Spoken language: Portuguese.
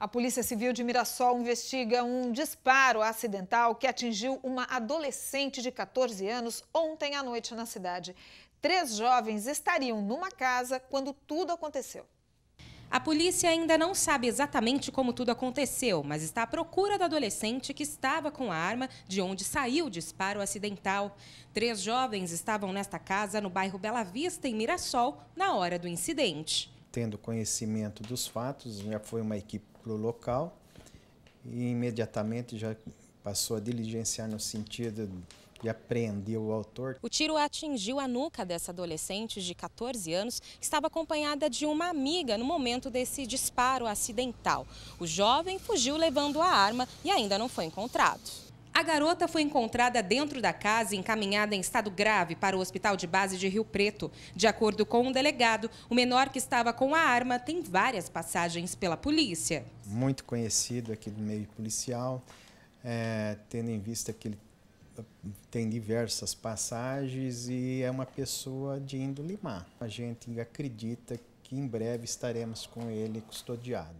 A Polícia Civil de Mirassol investiga um disparo acidental que atingiu uma adolescente de 14 anos ontem à noite na cidade. Três jovens estariam numa casa quando tudo aconteceu. A polícia ainda não sabe exatamente como tudo aconteceu, mas está à procura da adolescente que estava com a arma de onde saiu o disparo acidental. Três jovens estavam nesta casa no bairro Bela Vista, em Mirassol, na hora do incidente tendo conhecimento dos fatos, já foi uma equipe para o local e imediatamente já passou a diligenciar no sentido de apreender o autor. O tiro atingiu a nuca dessa adolescente de 14 anos, que estava acompanhada de uma amiga no momento desse disparo acidental. O jovem fugiu levando a arma e ainda não foi encontrado. A garota foi encontrada dentro da casa e encaminhada em estado grave para o hospital de base de Rio Preto. De acordo com um delegado, o menor que estava com a arma tem várias passagens pela polícia. Muito conhecido aqui do meio policial, é, tendo em vista que ele ah, tem diversas passagens e é uma pessoa de índole má. A gente acredita que em breve estaremos com ele custodiado.